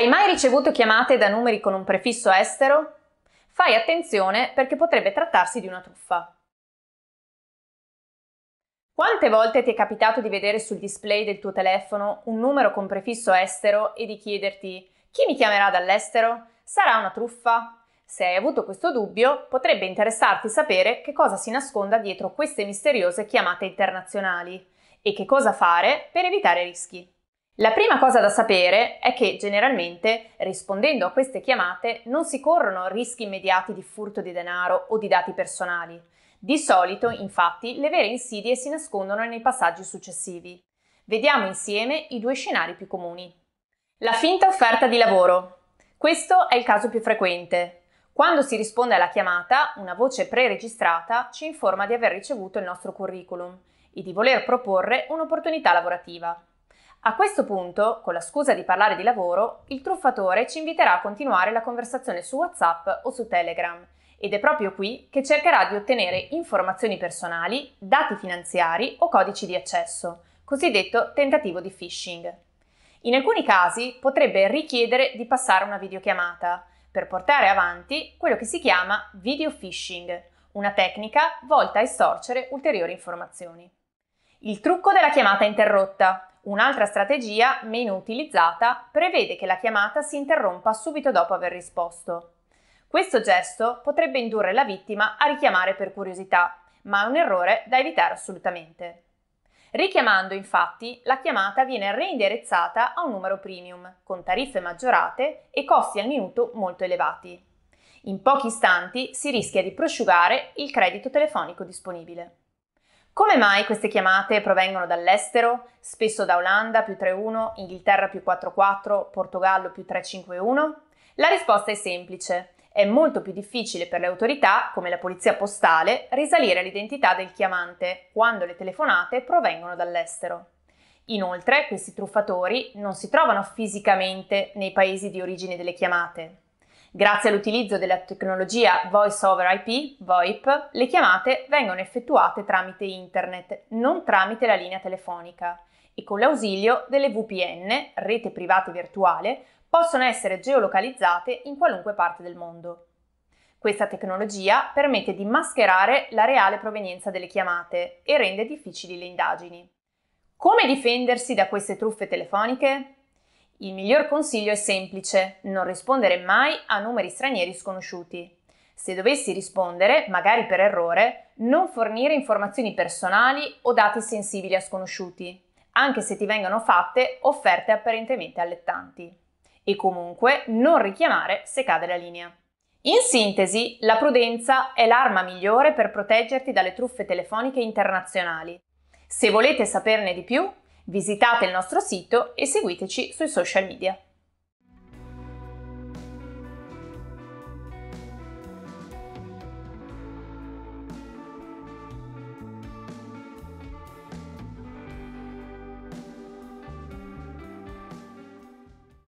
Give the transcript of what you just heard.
Hai mai ricevuto chiamate da numeri con un prefisso estero? Fai attenzione perché potrebbe trattarsi di una truffa. Quante volte ti è capitato di vedere sul display del tuo telefono un numero con prefisso estero e di chiederti chi mi chiamerà dall'estero? Sarà una truffa? Se hai avuto questo dubbio, potrebbe interessarti sapere che cosa si nasconda dietro queste misteriose chiamate internazionali e che cosa fare per evitare rischi. La prima cosa da sapere è che generalmente rispondendo a queste chiamate non si corrono rischi immediati di furto di denaro o di dati personali. Di solito, infatti, le vere insidie si nascondono nei passaggi successivi. Vediamo insieme i due scenari più comuni. La finta offerta di lavoro. Questo è il caso più frequente. Quando si risponde alla chiamata, una voce preregistrata ci informa di aver ricevuto il nostro curriculum e di voler proporre un'opportunità lavorativa. A questo punto, con la scusa di parlare di lavoro, il truffatore ci inviterà a continuare la conversazione su WhatsApp o su Telegram ed è proprio qui che cercherà di ottenere informazioni personali, dati finanziari o codici di accesso, cosiddetto tentativo di phishing. In alcuni casi potrebbe richiedere di passare una videochiamata per portare avanti quello che si chiama video phishing, una tecnica volta a estorcere ulteriori informazioni. Il trucco della chiamata interrotta, Un'altra strategia, meno utilizzata, prevede che la chiamata si interrompa subito dopo aver risposto. Questo gesto potrebbe indurre la vittima a richiamare per curiosità, ma è un errore da evitare assolutamente. Richiamando infatti, la chiamata viene reindirizzata a un numero premium, con tariffe maggiorate e costi al minuto molto elevati. In pochi istanti si rischia di prosciugare il credito telefonico disponibile. Come mai queste chiamate provengono dall'estero, spesso da Olanda più 31, Inghilterra più 44, Portogallo più 351? La risposta è semplice. È molto più difficile per le autorità, come la polizia postale, risalire all'identità del chiamante quando le telefonate provengono dall'estero. Inoltre, questi truffatori non si trovano fisicamente nei paesi di origine delle chiamate, Grazie all'utilizzo della tecnologia Voice over IP, VoIP, le chiamate vengono effettuate tramite internet, non tramite la linea telefonica e con l'ausilio delle VPN, rete private virtuale, possono essere geolocalizzate in qualunque parte del mondo. Questa tecnologia permette di mascherare la reale provenienza delle chiamate e rende difficili le indagini. Come difendersi da queste truffe telefoniche? Il miglior consiglio è semplice, non rispondere mai a numeri stranieri sconosciuti. Se dovessi rispondere, magari per errore, non fornire informazioni personali o dati sensibili a sconosciuti, anche se ti vengono fatte offerte apparentemente allettanti. E comunque non richiamare se cade la linea. In sintesi, la prudenza è l'arma migliore per proteggerti dalle truffe telefoniche internazionali. Se volete saperne di più, Visitate il nostro sito e seguiteci sui social media.